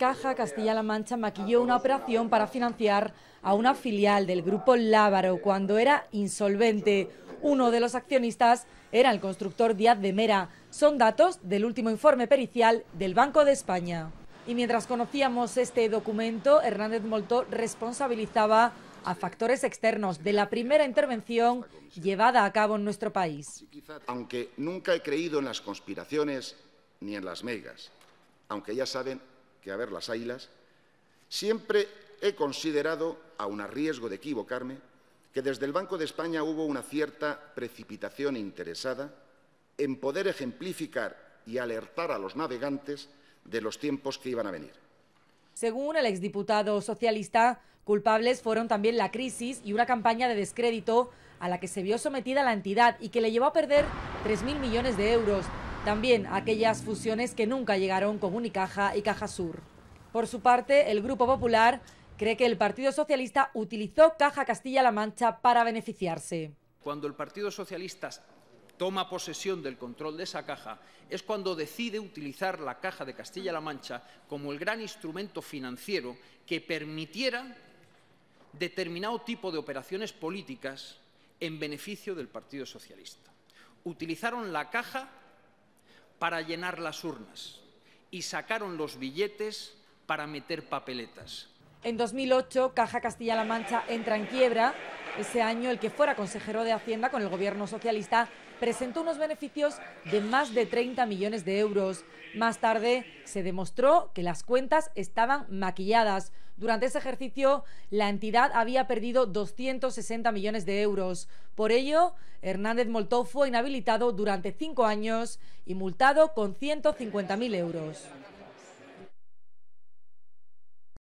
Caja Castilla-La Mancha maquilló una operación para financiar a una filial del grupo Lábaro cuando era insolvente. Uno de los accionistas era el constructor Díaz de Mera. Son datos del último informe pericial del Banco de España. Y mientras conocíamos este documento, Hernández Moltó responsabilizaba a factores externos de la primera intervención llevada a cabo en nuestro país. Aunque nunca he creído en las conspiraciones ni en las megas, aunque ya saben que a ver las ailas, siempre he considerado, aun a riesgo de equivocarme, que desde el Banco de España hubo una cierta precipitación interesada en poder ejemplificar y alertar a los navegantes de los tiempos que iban a venir. Según el exdiputado socialista, culpables fueron también la crisis y una campaña de descrédito a la que se vio sometida la entidad y que le llevó a perder 3.000 millones de euros, también aquellas fusiones que nunca llegaron con Unicaja y Caja Sur. Por su parte, el Grupo Popular cree que el Partido Socialista utilizó Caja Castilla-La Mancha para beneficiarse. Cuando el Partido Socialista toma posesión del control de esa caja es cuando decide utilizar la caja de Castilla-La Mancha como el gran instrumento financiero que permitiera determinado tipo de operaciones políticas en beneficio del Partido Socialista. Utilizaron la caja para llenar las urnas y sacaron los billetes para meter papeletas. En 2008, Caja Castilla-La Mancha entra en quiebra. Ese año, el que fuera consejero de Hacienda con el gobierno socialista presentó unos beneficios de más de 30 millones de euros. Más tarde se demostró que las cuentas estaban maquilladas. Durante ese ejercicio, la entidad había perdido 260 millones de euros. Por ello, Hernández Moltó fue inhabilitado durante cinco años y multado con 150.000 euros.